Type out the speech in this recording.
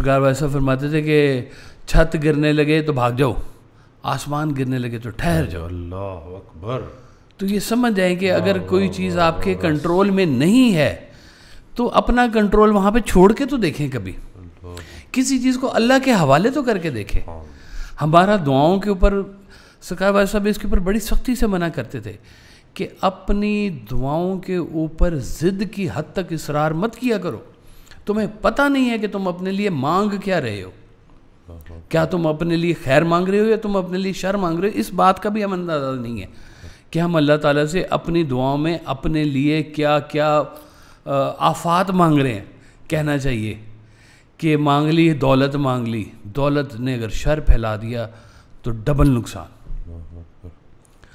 तुकार ऐसा फरमाते थे कि छत गिरने लगे तो भाग जाओ आसमान गिरने लगे तो ठहर जाओ अल्लाह अकबर तो ये समझ जाए कि अगर कोई चीज़ आपके कंट्रोल में नहीं है तो अपना कंट्रोल वहाँ पे छोड़ के तो देखें कभी किसी चीज़ को अल्लाह के हवाले तो करके देखें हाँ। हमारा दुआओं के ऊपर सरकार भाई साहब इसके ऊपर बड़ी सख्ती से मना करते थे कि अपनी दुआओं के ऊपर ज़िद की हद तक इसरार मत किया करो तुम्हें पता नहीं है कि तुम अपने लिए मांग क्या रहे हो क्या तुम अपने लिए खैर मांग रहे हो या तुम अपने लिए शर मांग रहे हो इस बात का भी हम अंदाजा नहीं है कि हम अल्लाह ताला से अपनी दुआओं में अपने लिए क्या क्या आफात मांग रहे हैं कहना चाहिए कि मांग ली दौलत मांग ली दौलत ने अगर शर फैला दिया तो डबल नुकसान